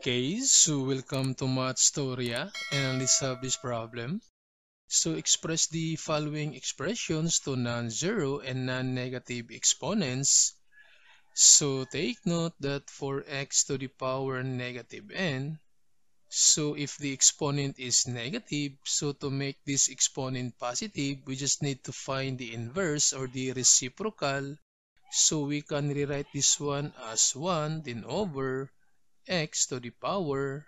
Okay, so welcome to Math Storia ah, and let's have this problem. So express the following expressions to non-zero and non-negative exponents. So take note that for x to the power negative n, so if the exponent is negative, so to make this exponent positive, we just need to find the inverse or the reciprocal. So we can rewrite this one as 1 then over x to the power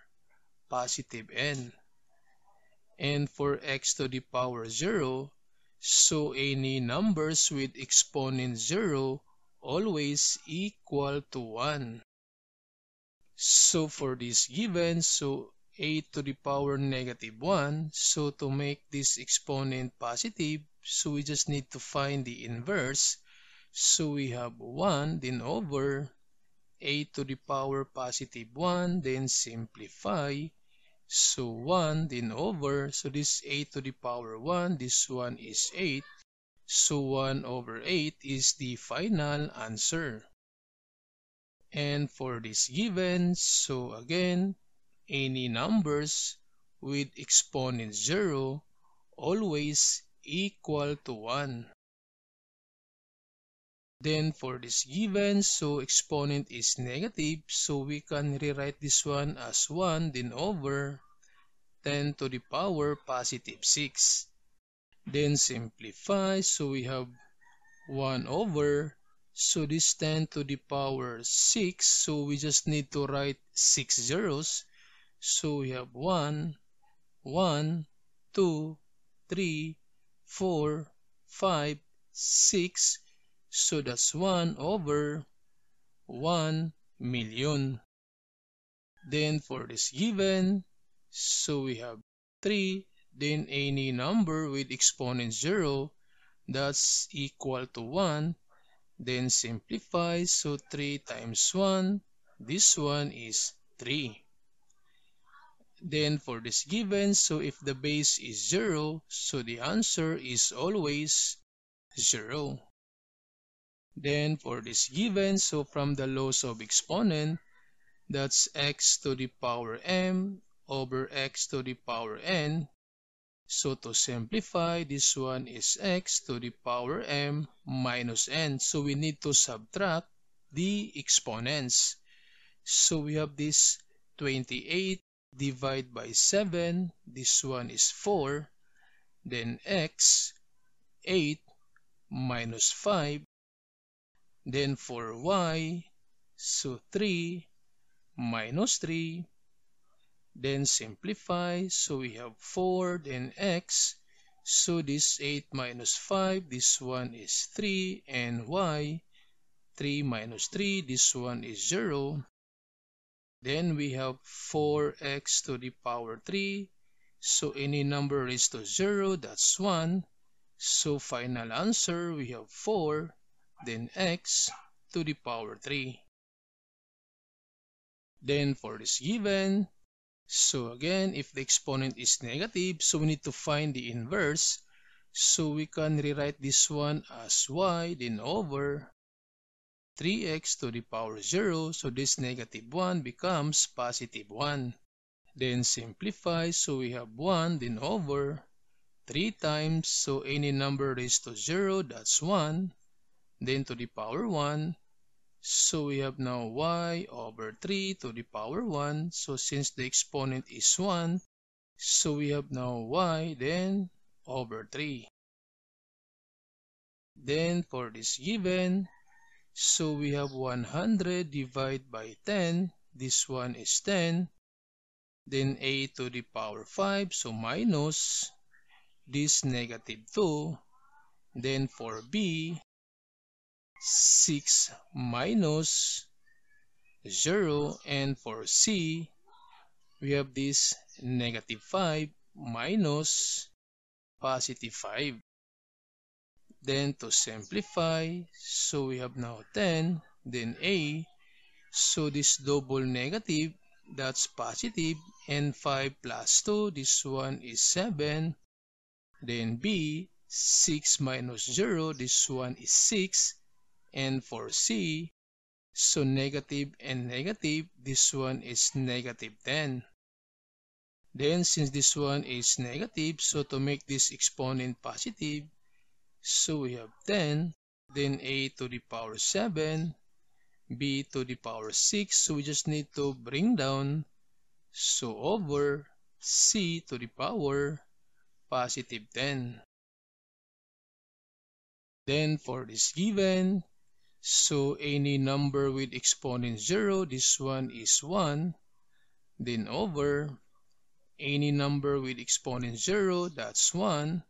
positive n. And for x to the power 0, so any numbers with exponent 0 always equal to 1. So for this given, so a to the power negative 1. So to make this exponent positive, so we just need to find the inverse. So we have 1 then over a to the power positive 1, then simplify. So 1, then over. So this a to the power 1, this one is 8. So 1 over 8 is the final answer. And for this given, so again, any numbers with exponent 0 always equal to 1. Then for this given, so exponent is negative, so we can rewrite this one as 1 then over 10 to the power positive 6. Then simplify, so we have 1 over, so this 10 to the power 6, so we just need to write 6 zeros. So we have 1, 1, 2, 3, 4, 5, 6, so that's 1 over 1 million. Then for this given, so we have 3, then any number with exponent 0 that's equal to 1, then simplify, so 3 times 1, this one is 3. Then for this given, so if the base is 0, so the answer is always 0. Then for this given, so from the laws of exponent, that's x to the power m over x to the power n. So to simplify, this one is x to the power m minus n. So we need to subtract the exponents. So we have this 28 divided by 7. This one is 4. Then x, 8 minus 5 Then for y, so 3 minus 3. Then simplify, so we have 4, then x. So this 8 minus 5, this one is 3, and y, 3 minus 3, this one is 0. Then we have 4x to the power 3. So any number raised to 0, that's 1. So final answer, we have 4. then x to the power 3. Then for this given, so again, if the exponent is negative, so we need to find the inverse. So we can rewrite this one as y then over 3x to the power 0. So this negative 1 becomes positive 1. Then simplify. So we have 1 then over 3 times. So any number raised to 0, that's 1 then to the power 1. So we have now y over 3 to the power 1. So since the exponent is 1, so we have now y then over 3. Then for this given, so we have 100 divided by 10. This one is 10. Then a to the power 5, so minus this negative 2. Then for b, 6 minus 0 and for C we have this negative 5 minus positive 5 then to simplify so we have now 10 then A so this double negative that's positive and 5 plus 2 this one is 7 then B 6 minus 0 this one is 6 and for C, so negative and negative, this one is negative 10. Then since this one is negative, so to make this exponent positive, so we have 10, then a to the power 7, b to the power 6, so we just need to bring down, so over c to the power positive 10. Then for this given, so any number with exponent 0, this one is 1. Then over any number with exponent 0, that's 1.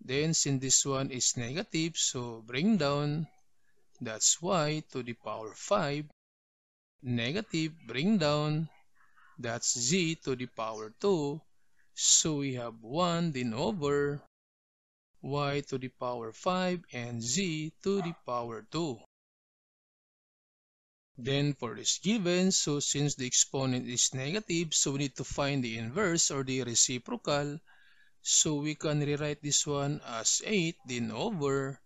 Then since this one is negative, so bring down, that's y to the power 5. Negative, bring down, that's z to the power 2. So we have 1 then over y to the power 5 and z to the power 2. Then for is given, so since the exponent is negative, so we need to find the inverse or the reciprocal. So we can rewrite this one as 8 then over.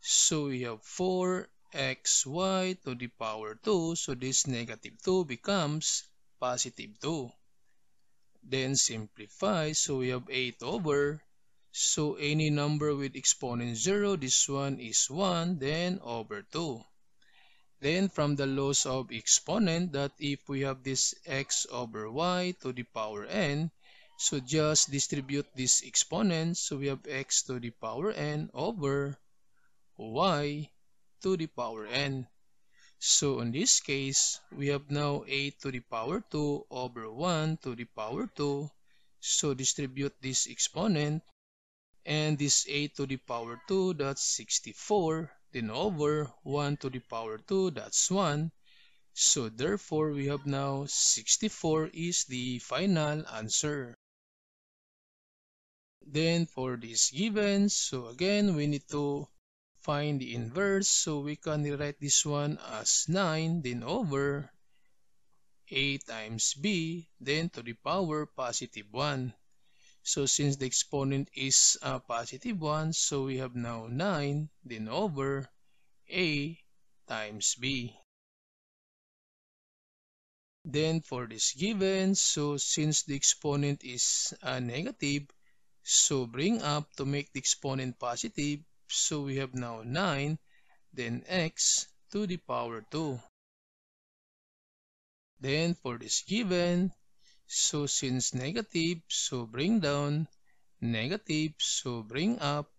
So we have 4xy to the power 2. So this negative 2 becomes positive 2. Then simplify. So we have 8 over. So any number with exponent 0, this one is 1, then over 2. Then from the laws of exponent that if we have this x over y to the power n, so just distribute this exponent. So we have x to the power n over y to the power n. So in this case, we have now a to the power 2 over 1 to the power 2. So distribute this exponent. And this a to the power 2, that's 64 10 over 1 to the power 2, that's 1. So therefore, we have now 64 is the final answer. Then for this given, so again, we need to find the inverse. So we can rewrite this one as 9 then over a times b then to the power positive 1. So since the exponent is a uh, positive 1, so we have now 9 then over A times B. Then for this given, so since the exponent is a uh, negative, so bring up to make the exponent positive, so we have now 9 then x to the power 2. Then for this given, so since negative, so bring down, negative, so bring up.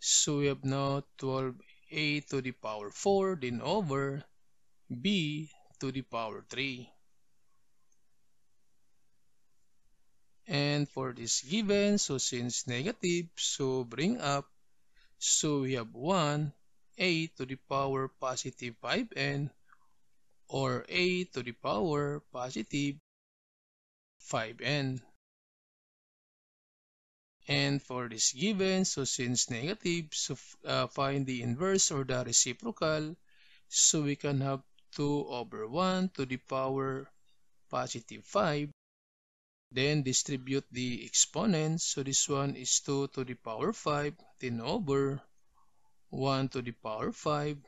So we have now 12a to the power 4, then over b to the power 3. And for this given, so since negative, so bring up. So we have 1, a to the power positive 5n or a to the power positive 5n. And for this given, so since negative, so uh, find the inverse or the reciprocal. So we can have 2 over 1 to the power positive 5. Then distribute the exponents. So this one is 2 to the power 5, then over 1 to the power 5.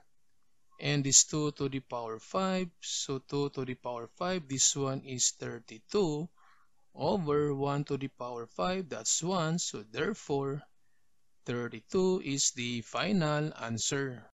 And this 2 to the power 5. So 2 to the power 5, this one is 32. over 1 to the power 5, that's 1. So therefore, 32 is the final answer.